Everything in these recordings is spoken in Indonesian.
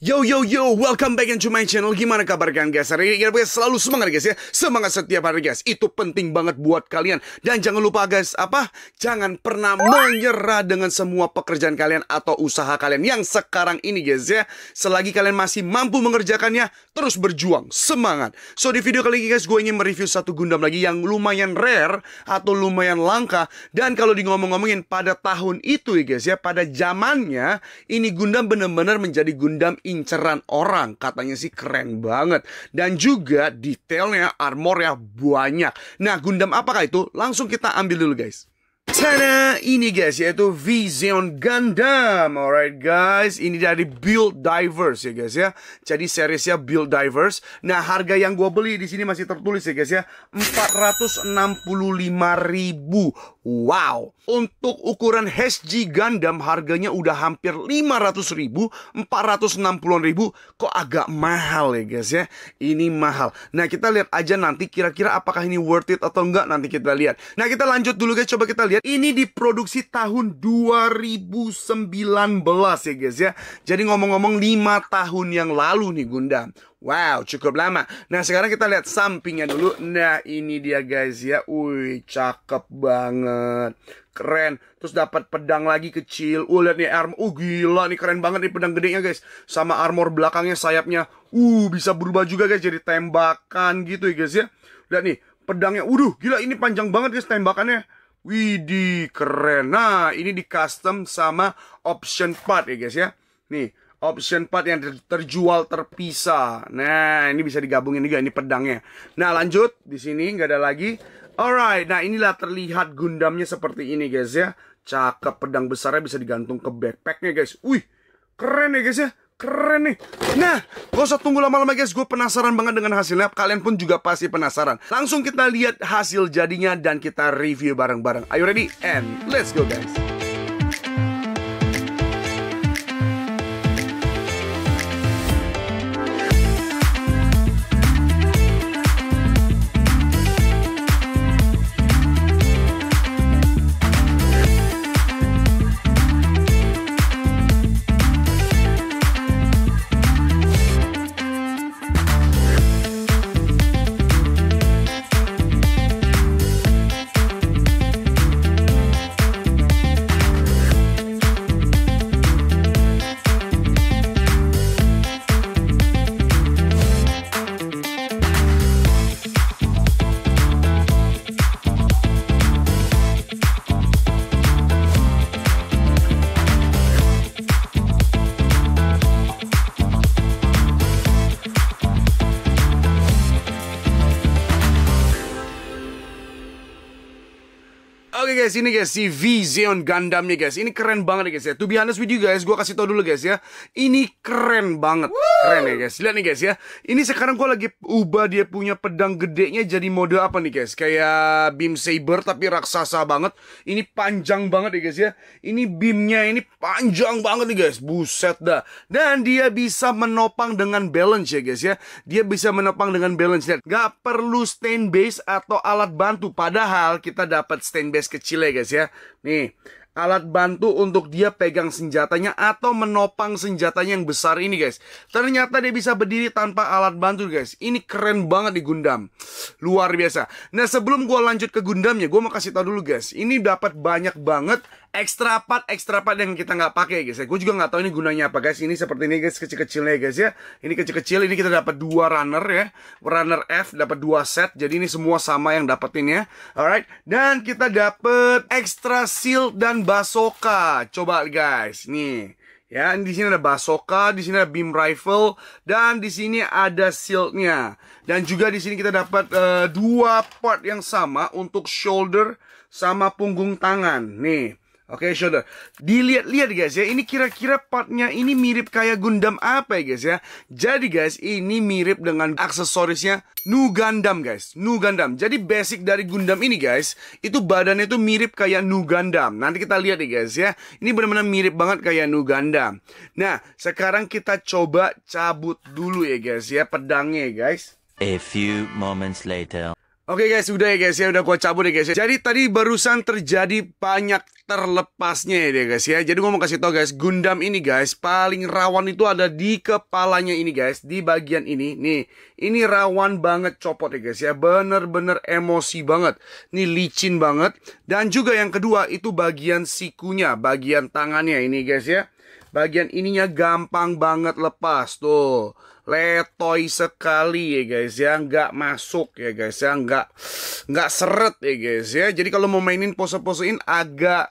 Yo yo yo, welcome back into my channel. Gimana kabar kalian guys? Hari ini punya selalu semangat guys ya. Semangat setiap hari guys. Itu penting banget buat kalian. Dan jangan lupa guys, apa? Jangan pernah menyerah dengan semua pekerjaan kalian atau usaha kalian yang sekarang ini guys ya. Selagi kalian masih mampu mengerjakannya, terus berjuang, semangat. So di video kali ini guys, gue ingin mereview satu Gundam lagi yang lumayan rare atau lumayan langka. Dan kalau di ngomong-ngomongin pada tahun itu ya guys ya, pada zamannya ini Gundam benar-benar menjadi Gundam inceran orang. Katanya sih keren banget. Dan juga detailnya, armor ya banyak. Nah, Gundam apakah itu? Langsung kita ambil dulu guys. Sana ini guys yaitu Vision Gundam Alright guys ini dari Build Divers ya guys ya Jadi seriesnya Build Divers Nah harga yang gue beli di sini masih tertulis ya guys ya 465 ribu Wow, untuk ukuran HG Gundam harganya udah hampir 500 ribu, 460 ribu, kok agak mahal ya guys ya. Ini mahal. Nah kita lihat aja nanti kira-kira apakah ini worth it atau enggak nanti kita lihat. Nah kita lanjut dulu guys, coba kita lihat. Ini diproduksi tahun 2019 ya guys ya. Jadi ngomong-ngomong 5 tahun yang lalu nih Gundam. Wow, cukup lama. Nah, sekarang kita lihat sampingnya dulu. Nah, ini dia guys ya. Wih, cakep banget. Keren. Terus dapat pedang lagi kecil. Uh, lihat nih arm. Oh gila nih keren banget nih pedang gedenya guys. Sama armor belakangnya, sayapnya. Uh, bisa berubah juga guys jadi tembakan gitu ya guys ya. Lihat nih, pedangnya. Waduh, gila ini panjang banget guys tembakannya. Widih, keren. Nah, ini di custom sama option part ya guys ya. Nih, Option 4 yang terjual terpisah. Nah, ini bisa digabungin juga ini pedangnya. Nah, lanjut di sini nggak ada lagi. Alright, nah inilah terlihat Gundamnya seperti ini guys ya. Cakep pedang besarnya bisa digantung ke backpacknya guys. Wih, keren ya guys ya keren nih Nah, gak usah tunggu lama-lama guys Gue penasaran banget dengan hasilnya Kalian pun juga pasti penasaran Langsung kita lihat hasil jadinya Dan kita review bareng-bareng Are you ready? And let's go guys Oke okay guys, ini guys si V Zeon guys. Ini keren banget ya guys ya. To be honest with you guys, gue kasih tau dulu guys ya. Ini keren banget. Woo! Keren ya guys. Lihat nih guys ya. Ini sekarang gua lagi ubah dia punya pedang gedenya jadi mode apa nih guys? Kayak beam saber tapi raksasa banget. Ini panjang banget nih guys ya. Ini beamnya ini panjang banget nih guys. Buset dah. Dan dia bisa menopang dengan balance ya guys ya. Dia bisa menopang dengan balance. Lihat, gak perlu stand base atau alat bantu. Padahal kita dapat stand base size kecil ya guys ya. Nih, alat bantu untuk dia pegang senjatanya atau menopang senjatanya yang besar ini guys. Ternyata dia bisa berdiri tanpa alat bantu guys. Ini keren banget di Gundam. Luar biasa. Nah sebelum gue lanjut ke Gundamnya, gue mau kasih tau dulu guys. Ini dapat banyak banget extra part extra part yang kita nggak pakai guys ya gue juga nggak tahu ini gunanya apa guys ini seperti ini guys kecil-kecilnya guys ya ini kecil-kecil ini kita dapat dua runner ya runner F dapat dua set jadi ini semua sama yang dapetin ya alright dan kita dapat extra shield dan basoka coba guys nih Ya, di sini ada basoka, di sini ada beam rifle, dan di sini ada shieldnya. Dan juga di sini kita dapat uh, dua part yang sama untuk shoulder sama punggung tangan. Nih, Oke, okay, shoulder. Dilihat-lihat guys ya, ini kira-kira partnya ini mirip kayak Gundam apa ya guys ya. Jadi guys, ini mirip dengan aksesorisnya Nu Gundam guys, Nu Gundam. Jadi basic dari Gundam ini guys, itu badannya itu mirip kayak Nu Gundam. Nanti kita lihat ya guys ya, ini benar-benar mirip banget kayak Nu Gundam. Nah, sekarang kita coba cabut dulu ya guys ya pedangnya ya guys. A few moments later. Oke okay guys, udah ya guys ya, udah gua cabut ya guys ya. Jadi tadi barusan terjadi banyak terlepasnya ya guys ya. Jadi gua mau kasih tau guys, Gundam ini guys paling rawan itu ada di kepalanya ini guys, di bagian ini. Nih, ini rawan banget copot ya guys ya. Bener-bener emosi banget. Nih licin banget. Dan juga yang kedua itu bagian sikunya, bagian tangannya ini guys ya. Bagian ininya gampang banget lepas tuh letoy sekali ya guys ya nggak masuk ya guys ya nggak nggak seret ya guys ya jadi kalau mau mainin pose-posein agak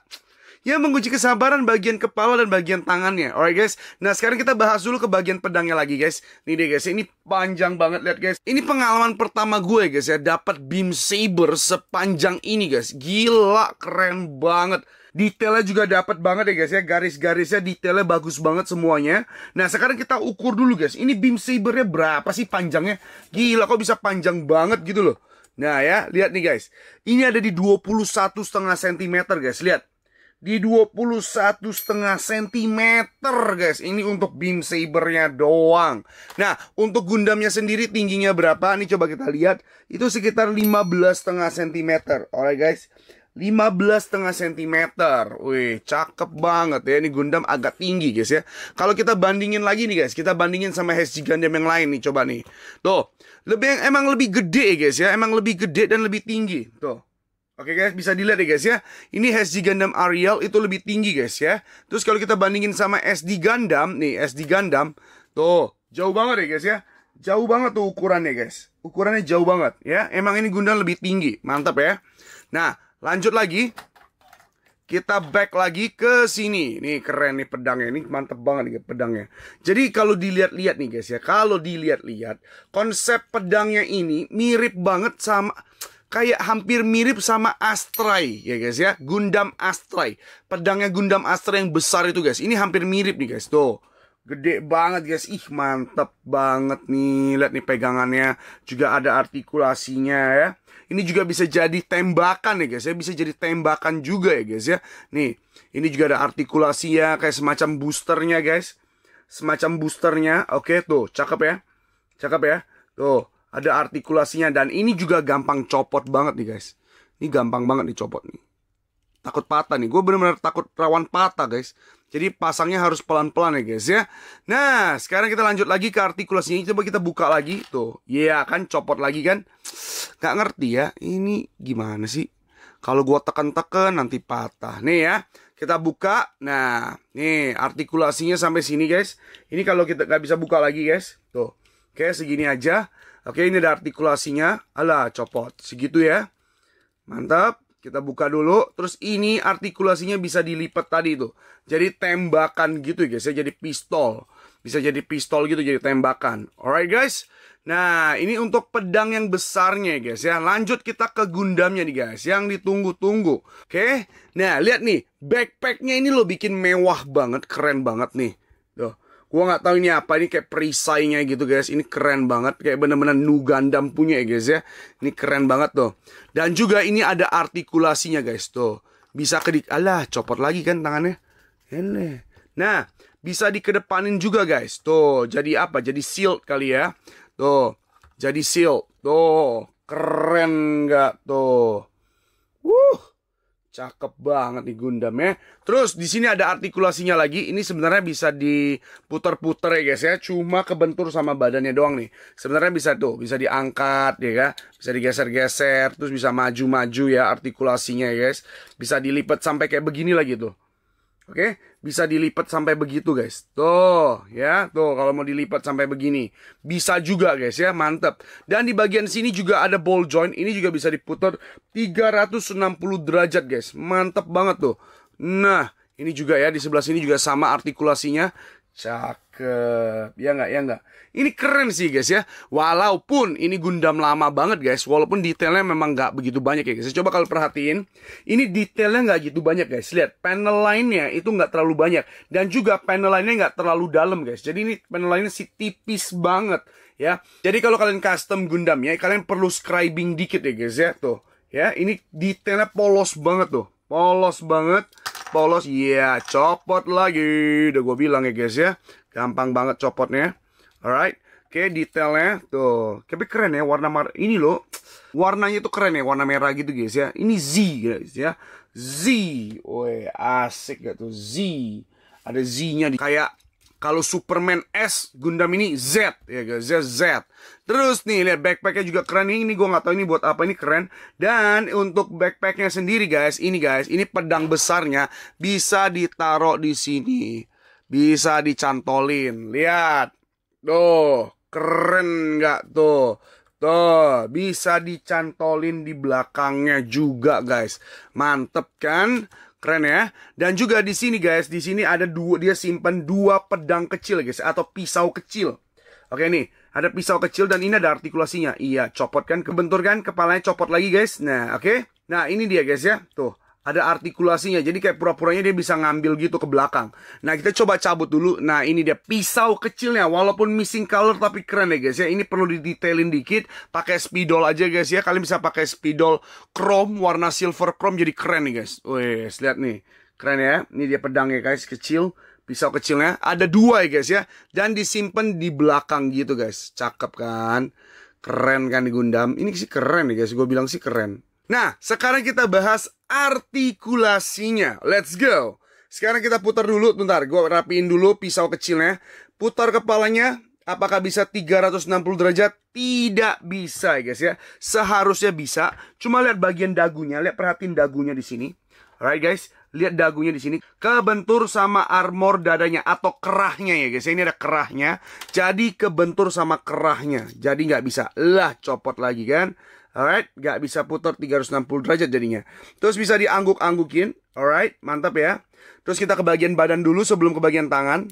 yang menguji kesabaran bagian kepala dan bagian tangannya. Alright guys, nah sekarang kita bahas dulu ke bagian pedangnya lagi guys. Nih deh guys, ini panjang banget lihat guys. Ini pengalaman pertama gue guys ya, dapat beam saber sepanjang ini guys. Gila, keren banget. Detailnya juga dapat banget ya guys ya, garis-garisnya detailnya bagus banget semuanya. Nah sekarang kita ukur dulu guys, ini beam sabernya berapa sih panjangnya? Gila, kok bisa panjang banget gitu loh. Nah ya, lihat nih guys. Ini ada di 21,5 cm guys, lihat di 21 setengah cm guys ini untuk beam sabernya doang nah untuk Gundamnya sendiri tingginya berapa ini coba kita lihat itu sekitar 15 setengah cm alright guys 15 setengah cm Wih cakep banget ya Ini Gundam agak tinggi guys ya Kalau kita bandingin lagi nih guys Kita bandingin sama HG Gundam yang lain nih Coba nih Tuh lebih Emang lebih gede guys ya Emang lebih gede dan lebih tinggi Tuh Oke okay guys, bisa dilihat ya guys ya. Ini SD Gundam Ariel itu lebih tinggi guys ya. Terus kalau kita bandingin sama SD Gundam, nih SD Gundam, tuh jauh banget ya guys ya. Jauh banget tuh ukurannya guys. Ukurannya jauh banget ya. Emang ini Gundam lebih tinggi, mantap ya. Nah, lanjut lagi. Kita back lagi ke sini. Nih keren nih pedangnya, ini mantep banget nih pedangnya. Jadi kalau dilihat-lihat nih guys ya, kalau dilihat-lihat konsep pedangnya ini mirip banget sama kayak hampir mirip sama Astray ya guys ya. Gundam Astray. Pedangnya Gundam Astray yang besar itu guys. Ini hampir mirip nih guys. Tuh. Gede banget guys. Ih, mantep banget nih. Lihat nih pegangannya. Juga ada artikulasinya ya. Ini juga bisa jadi tembakan ya guys ya. Bisa jadi tembakan juga ya guys ya. Nih, ini juga ada artikulasi ya kayak semacam boosternya guys. Semacam boosternya. Oke, tuh, cakep ya. Cakep ya. Tuh ada artikulasinya dan ini juga gampang copot banget nih guys ini gampang banget dicopot nih takut patah nih gue bener-bener takut rawan patah guys jadi pasangnya harus pelan-pelan ya guys ya nah sekarang kita lanjut lagi ke artikulasinya coba kita buka lagi tuh iya yeah, kan copot lagi kan nggak ngerti ya ini gimana sih kalau gue tekan-tekan nanti patah nih ya kita buka nah nih artikulasinya sampai sini guys ini kalau kita nggak bisa buka lagi guys tuh kayak segini aja Oke, ini ada artikulasinya. Alah, copot. Segitu ya. Mantap. Kita buka dulu. Terus ini artikulasinya bisa dilipat tadi itu. Jadi tembakan gitu guys ya. Jadi pistol. Bisa jadi pistol gitu jadi tembakan. Alright guys. Nah, ini untuk pedang yang besarnya guys ya. Lanjut kita ke Gundamnya nih guys, yang ditunggu-tunggu. Oke. Nah, lihat nih, backpacknya ini lo bikin mewah banget, keren banget nih. Gua nggak tahu ini apa, ini kayak perisainya gitu guys. Ini keren banget, kayak bener-bener nu Gundam punya ya guys ya. Ini keren banget tuh. Dan juga ini ada artikulasinya guys tuh. Bisa ke alah copot lagi kan tangannya. Ini. Nah, bisa dikedepanin juga guys. Tuh, jadi apa? Jadi shield kali ya. Tuh, jadi shield. Tuh, keren nggak tuh? Wuh. Cakep banget nih Gundam ya. Terus di sini ada artikulasinya lagi. Ini sebenarnya bisa diputer-puter ya guys ya. Cuma kebentur sama badannya doang nih. Sebenarnya bisa tuh, bisa diangkat ya kan. Bisa digeser-geser, terus bisa maju-maju ya artikulasinya ya guys. Bisa dilipat sampai kayak begini lagi tuh. Oke, bisa dilipat sampai begitu guys. Tuh, ya, tuh kalau mau dilipat sampai begini. Bisa juga guys ya, mantap. Dan di bagian sini juga ada ball joint. Ini juga bisa diputar 360 derajat guys. Mantap banget tuh. Nah, ini juga ya, di sebelah sini juga sama artikulasinya. Cak. Cakep. Ya nggak, ya nggak. Ini keren sih guys ya. Walaupun ini Gundam lama banget guys. Walaupun detailnya memang nggak begitu banyak ya guys. Coba kalau perhatiin. Ini detailnya nggak gitu banyak guys. Lihat panel lainnya itu nggak terlalu banyak. Dan juga panel lainnya nggak terlalu dalam guys. Jadi ini panel lainnya sih tipis banget ya. Jadi kalau kalian custom Gundam ya. Kalian perlu scribing dikit ya guys ya. Tuh ya. Ini detailnya polos banget tuh. Polos banget polos ya yeah, copot lagi udah gue bilang ya guys ya Gampang banget copotnya. Alright. Oke, detailnya tuh. Tapi keren ya warna mar ini loh. Warnanya tuh keren ya, warna merah gitu guys ya. Ini Z guys ya. Z. Woi, asik gitu, tuh Z. Ada Z-nya di kayak kalau Superman S, Gundam ini Z ya guys, ya Z. Terus nih lihat backpacknya juga keren ini, ini gue nggak tahu ini buat apa ini keren. Dan untuk backpacknya sendiri guys, ini guys, ini pedang besarnya bisa ditaruh di sini bisa dicantolin. Lihat. Tuh, keren nggak tuh? Tuh, bisa dicantolin di belakangnya juga, guys. Mantep kan? Keren ya. Dan juga di sini, guys, di sini ada dua dia simpan dua pedang kecil, guys, atau pisau kecil. Oke nih, ada pisau kecil dan ini ada artikulasinya. Iya, copot kan, kebentur kan? kepalanya copot lagi, guys. Nah, oke. Okay? Nah, ini dia, guys ya. Tuh, ada artikulasinya jadi kayak pura-puranya dia bisa ngambil gitu ke belakang nah kita coba cabut dulu nah ini dia pisau kecilnya walaupun missing color tapi keren ya guys ya ini perlu didetailin dikit pakai spidol aja guys ya kalian bisa pakai spidol chrome warna silver chrome jadi keren nih guys wes lihat nih keren ya ini dia pedangnya guys kecil pisau kecilnya ada dua ya guys ya dan disimpan di belakang gitu guys cakep kan keren kan di Gundam ini sih keren ya guys gue bilang sih keren Nah, sekarang kita bahas artikulasinya. Let's go. Sekarang kita putar dulu, bentar. Gue rapiin dulu pisau kecilnya. Putar kepalanya. Apakah bisa 360 derajat? Tidak bisa ya guys ya. Seharusnya bisa. Cuma lihat bagian dagunya. Lihat perhatiin dagunya di sini. Alright guys. Lihat dagunya di sini. Kebentur sama armor dadanya atau kerahnya ya guys. Ini ada kerahnya. Jadi kebentur sama kerahnya. Jadi nggak bisa. Lah copot lagi kan. Alright, nggak bisa putar 360 derajat jadinya. Terus bisa diangguk-anggukin. Alright, mantap ya. Terus kita ke bagian badan dulu sebelum ke bagian tangan.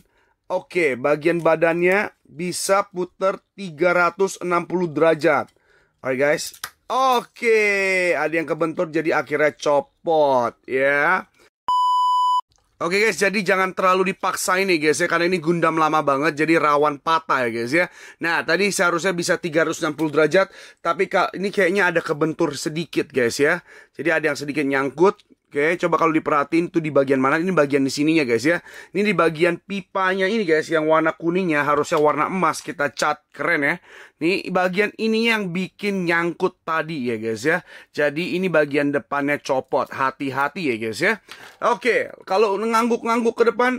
Oke, bagian badannya bisa putar 360 derajat. Alright guys. Oke, ada yang kebentur jadi akhirnya copot ya. Oke guys, jadi jangan terlalu dipaksa ini guys ya Karena ini gundam lama banget, jadi rawan patah ya guys ya Nah, tadi seharusnya bisa 360 derajat Tapi ini kayaknya ada kebentur sedikit guys ya Jadi ada yang sedikit nyangkut Oke, coba kalau diperhatiin tuh di bagian mana? Ini bagian di sininya guys ya. Ini di bagian pipanya ini guys yang warna kuningnya harusnya warna emas kita cat keren ya. Ini bagian ini yang bikin nyangkut tadi ya guys ya. Jadi ini bagian depannya copot. Hati-hati ya guys ya. Oke, kalau ngangguk-ngangguk ke depan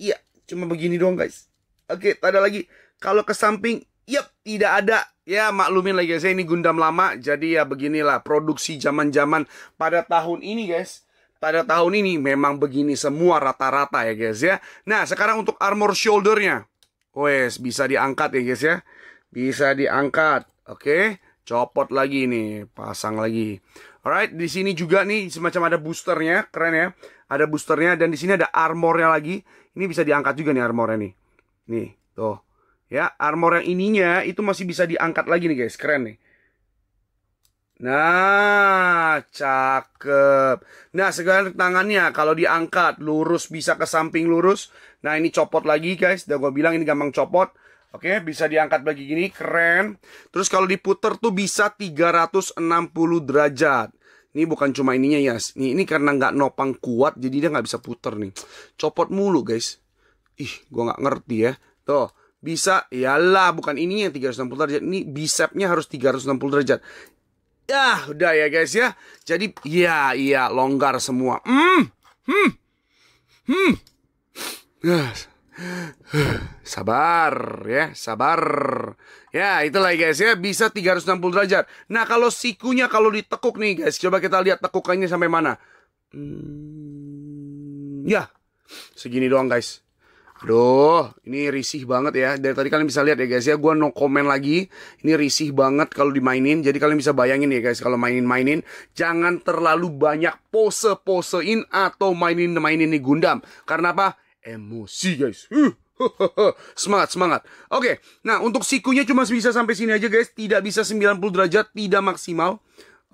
iya cuma begini doang guys. Oke, tak ada lagi. Kalau ke samping Yep, tidak ada. Ya, maklumin lagi guys, saya ini Gundam lama. Jadi ya beginilah produksi zaman-zaman pada tahun ini guys. Pada tahun ini memang begini semua rata-rata ya guys ya. Nah, sekarang untuk armor shouldernya. Wes, bisa diangkat ya guys ya. Bisa diangkat. Oke. copot lagi ini, pasang lagi. Alright, di sini juga nih semacam ada boosternya, keren ya. Ada boosternya dan di sini ada armornya lagi. Ini bisa diangkat juga nih armornya nih. Nih, tuh ya armor yang ininya itu masih bisa diangkat lagi nih guys keren nih Nah, cakep. Nah, segala tangannya kalau diangkat lurus bisa ke samping lurus. Nah, ini copot lagi guys. Udah gue bilang ini gampang copot. Oke, bisa diangkat bagi gini, keren. Terus kalau diputer tuh bisa 360 derajat. Ini bukan cuma ininya ya. Ini, ini karena nggak nopang kuat, jadi dia nggak bisa puter nih. Copot mulu guys. Ih, gue nggak ngerti ya. Tuh, bisa lah bukan ini yang 360 derajat ini bisepnya harus 360 derajat ya udah ya guys ya jadi ya iya longgar semua hmm hmm hmm sabar ya sabar ya itulah guys ya bisa 360 derajat nah kalau sikunya kalau ditekuk nih guys coba kita lihat tekukannya sampai mana hmm, ya segini doang guys Aduh, ini risih banget ya. Dari tadi kalian bisa lihat ya guys ya, gue no comment lagi. Ini risih banget kalau dimainin. Jadi kalian bisa bayangin ya guys, kalau mainin-mainin, jangan terlalu banyak pose-posein atau mainin-mainin nih Gundam. Karena apa? Emosi guys. Huh. semangat, semangat. Oke, nah untuk sikunya cuma bisa sampai sini aja guys. Tidak bisa 90 derajat, tidak maksimal.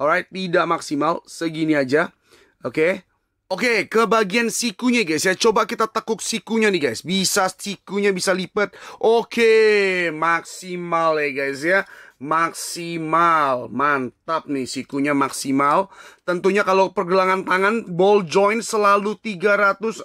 Alright, tidak maksimal. Segini aja. Oke. Okay. Oke, okay, ke bagian sikunya guys ya. Coba kita tekuk sikunya nih guys. Bisa sikunya bisa lipat. Oke, okay, maksimal ya guys ya. Maksimal. Mantap nih sikunya maksimal. Tentunya kalau pergelangan tangan ball joint selalu 360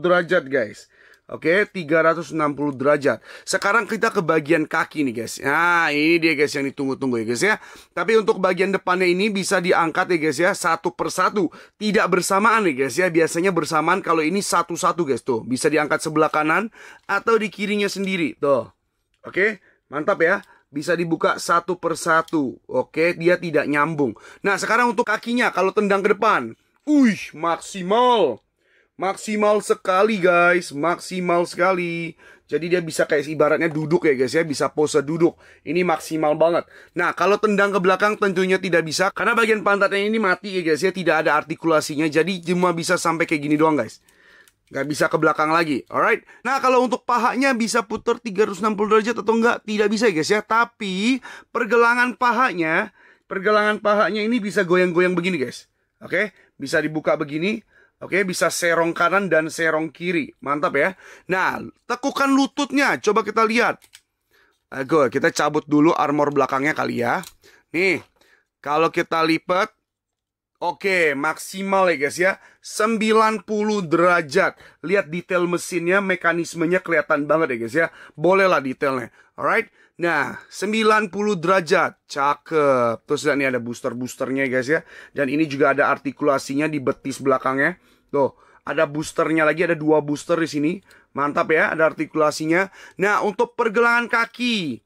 derajat guys. Oke, okay, 360 derajat. Sekarang kita ke bagian kaki nih guys. Nah, ini dia guys yang ditunggu-tunggu ya guys ya. Tapi untuk bagian depannya ini bisa diangkat ya guys ya, satu persatu. Tidak bersamaan ya guys ya. Biasanya bersamaan kalau ini satu-satu guys tuh. Bisa diangkat sebelah kanan atau di kirinya sendiri. Tuh. Oke, okay, mantap ya bisa dibuka satu persatu. Oke, dia tidak nyambung. Nah, sekarang untuk kakinya kalau tendang ke depan. Uih, maksimal maksimal sekali guys, maksimal sekali. Jadi dia bisa kayak ibaratnya duduk ya guys ya, bisa pose duduk. Ini maksimal banget. Nah, kalau tendang ke belakang tentunya tidak bisa karena bagian pantatnya ini mati ya guys ya, tidak ada artikulasinya. Jadi cuma bisa sampai kayak gini doang guys. Gak bisa ke belakang lagi, alright? Nah, kalau untuk pahanya bisa puter 360 derajat atau enggak? Tidak bisa ya guys ya. Tapi pergelangan pahanya, pergelangan pahanya ini bisa goyang-goyang begini guys. Oke, okay? bisa dibuka begini Oke, bisa serong kanan dan serong kiri. Mantap ya. Nah, tekukan lututnya. Coba kita lihat. Ayo, eh, kita cabut dulu armor belakangnya kali ya. Nih, kalau kita lipat. Oke, maksimal ya guys ya. 90 derajat. Lihat detail mesinnya, mekanismenya kelihatan banget ya guys ya. Bolehlah detailnya. Alright. Nah, 90 derajat. Cakep. Terus ini ada booster-boosternya guys ya. Dan ini juga ada artikulasinya di betis belakangnya. Tuh, ada boosternya lagi, ada dua booster di sini. Mantap ya, ada artikulasinya. Nah, untuk pergelangan kaki.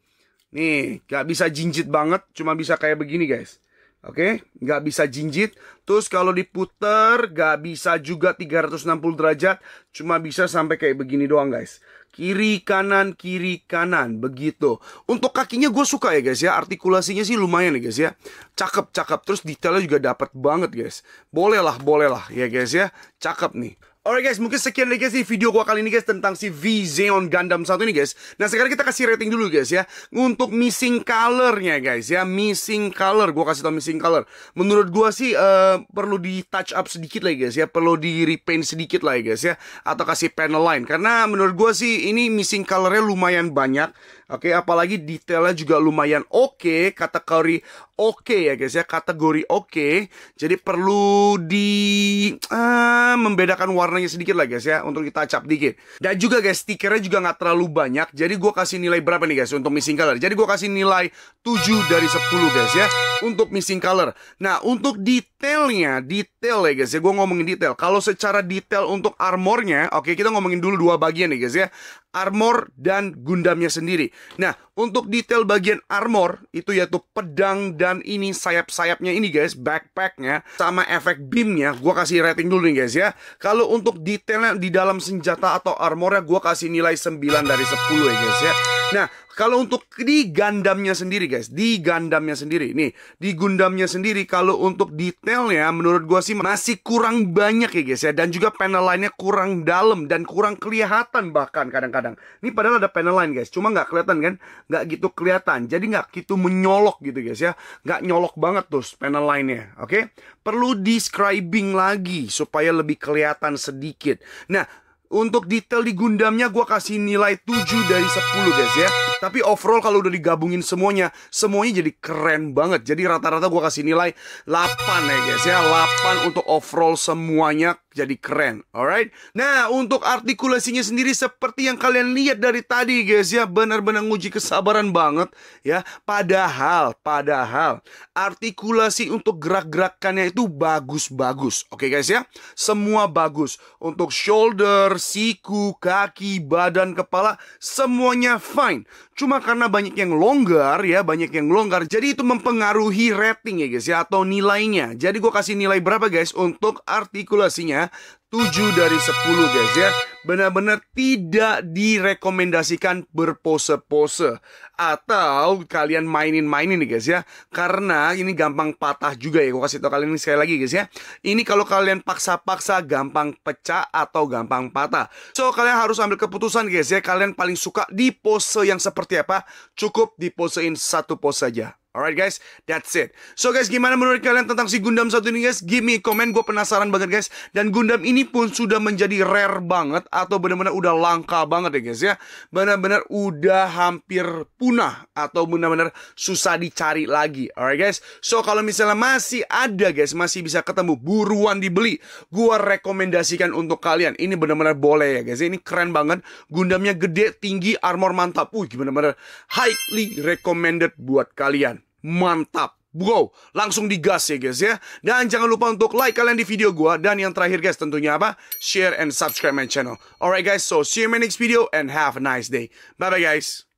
Nih, gak bisa jinjit banget, cuma bisa kayak begini guys. Oke, okay? nggak bisa jinjit. Terus kalau diputer, nggak bisa juga 360 derajat. Cuma bisa sampai kayak begini doang, guys. Kiri, kanan, kiri, kanan. Begitu. Untuk kakinya gue suka ya, guys ya. Artikulasinya sih lumayan ya, guys ya. Cakep, cakep. Terus detailnya juga dapat banget, guys. Boleh lah, boleh lah. ya, guys ya. Cakep nih. Alright guys, mungkin sekian lagi guys di video gua kali ini guys tentang si V Gundam 1 ini guys. Nah sekarang kita kasih rating dulu guys ya. Untuk missing colornya guys ya, missing color. Gua kasih tau missing color. Menurut gua sih uh, perlu di touch up sedikit lagi guys ya, perlu di repaint sedikit lagi guys ya, atau kasih panel lain. Karena menurut gua sih ini missing colornya lumayan banyak. Oke, okay, apalagi detailnya juga lumayan oke. Okay. Kategori oke okay ya guys ya kategori oke okay. jadi perlu di uh, membedakan warnanya sedikit lah guys ya untuk kita cap dikit dan juga guys stikernya juga nggak terlalu banyak jadi gue kasih nilai berapa nih guys untuk missing color jadi gue kasih nilai 7 dari 10 guys ya untuk missing color nah untuk detailnya detail ya guys ya gue ngomongin detail kalau secara detail untuk armornya oke okay, kita ngomongin dulu dua bagian nih guys ya armor dan Gundamnya sendiri nah untuk detail bagian armor, itu yaitu pedang dan ini sayap-sayapnya ini guys, backpacknya, sama efek beamnya, gue kasih rating dulu nih guys ya. Kalau untuk detailnya di dalam senjata atau armornya, gue kasih nilai 9 dari 10 ya guys ya. Nah, kalau untuk di Gundamnya sendiri guys, di Gundamnya sendiri nih, di Gundamnya sendiri kalau untuk detailnya menurut gue sih masih kurang banyak ya guys ya dan juga panel lainnya kurang dalam dan kurang kelihatan bahkan kadang-kadang. Ini padahal ada panel lain guys, cuma nggak kelihatan kan? nggak gitu kelihatan. Jadi nggak gitu menyolok gitu guys ya. nggak nyolok banget tuh panel lainnya, oke? Okay? Perlu describing lagi supaya lebih kelihatan sedikit. Nah, untuk detail di Gundamnya gue kasih nilai 7 dari 10 guys ya Tapi overall kalau udah digabungin semuanya Semuanya jadi keren banget Jadi rata-rata gue kasih nilai 8 ya guys ya 8 untuk overall semuanya jadi keren, alright? Nah, untuk artikulasinya sendiri seperti yang kalian lihat dari tadi guys ya, benar-benar nguji kesabaran banget ya. Padahal, padahal artikulasi untuk gerak-gerakannya itu bagus-bagus. Oke guys ya, semua bagus. Untuk shoulder, siku, kaki, badan, kepala, semuanya fine. Cuma karena banyak yang longgar ya, banyak yang longgar. Jadi itu mempengaruhi rating ya guys ya, atau nilainya. Jadi gue kasih nilai berapa guys untuk artikulasinya 7 dari 10 guys ya Benar-benar tidak direkomendasikan berpose-pose Atau kalian mainin-mainin nih guys ya Karena ini gampang patah juga ya Gue kasih tau kalian ini sekali lagi guys ya Ini kalau kalian paksa-paksa gampang pecah atau gampang patah So kalian harus ambil keputusan guys ya Kalian paling suka di pose yang seperti apa Cukup diposein satu pose saja Alright guys, that's it. So guys, gimana menurut kalian tentang si Gundam satu ini guys? Give me comment, gue penasaran banget guys. Dan Gundam ini pun sudah menjadi rare banget atau benar-benar udah langka banget ya guys ya. Benar-benar udah hampir punah atau benar-benar susah dicari lagi. Alright guys, so kalau misalnya masih ada guys, masih bisa ketemu, buruan dibeli. Gue rekomendasikan untuk kalian. Ini benar-benar boleh ya guys. Ya? Ini keren banget. Gundamnya gede, tinggi, armor mantap. Uh, gimana benar highly recommended buat kalian mantap bro langsung digas ya guys ya Dan jangan lupa untuk like kalian di video gua Dan yang terakhir guys tentunya apa? Share and subscribe my channel Alright guys, so see you in my next video And have a nice day Bye-bye guys